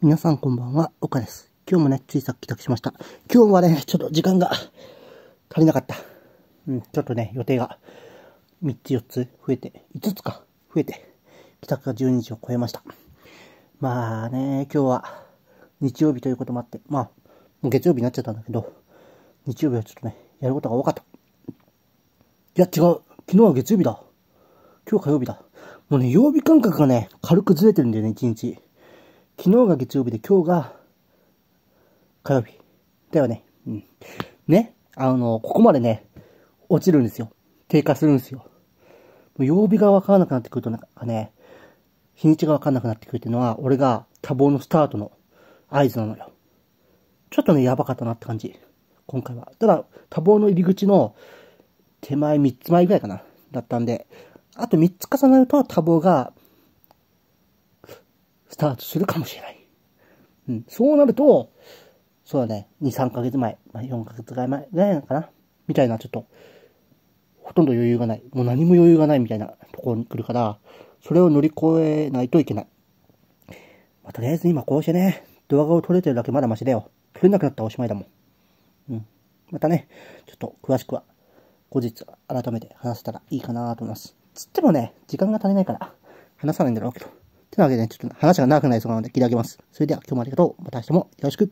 皆さんこんばんは、岡です。今日もね、ついさっき帰宅しました。今日はね、ちょっと時間が足りなかった。うん、ちょっとね、予定が3つ4つ増えて、5つか増えて、帰宅が12時を超えました。まあね、今日は日曜日ということもあって、まあ、もう月曜日になっちゃったんだけど、日曜日はちょっとね、やることが多かった。いや、違う。昨日は月曜日だ。今日火曜日だ。もうね、曜日感覚がね、軽くずれてるんだよね、1日。昨日が月曜日で今日が火曜日。だよね。うん。ね。あの、ここまでね、落ちるんですよ。低下するんですよ。もう曜日がわからなくなってくるとなんかね、日にちがわからなくなってくるっていうのは、俺が多忙のスタートの合図なのよ。ちょっとね、やばかったなって感じ。今回は。ただ、多忙の入り口の手前3つ前ぐらいかな。だったんで、あと3つ重なると多忙がスタートするかもしれない。うん。そうなると、そうだね、2、3ヶ月前、まあ、4ヶ月ぐらい前ぐらいなのかなみたいな、ちょっと、ほとんど余裕がない。もう何も余裕がないみたいなところに来るから、それを乗り越えないといけない。まあ、とりあえず今こうしてね、動画を撮れてるだけまだマシだよ。撮れなくなったらおしまいだもん。うん。またね、ちょっと詳しくは、後日改めて話せたらいいかなと思います。つってもね、時間が足りないから、話さないんだろうけど。というわけで、ね、ちょっと話が長くなりそうなので切り上げます。それでは今日もありがとう。また明日もよろしく。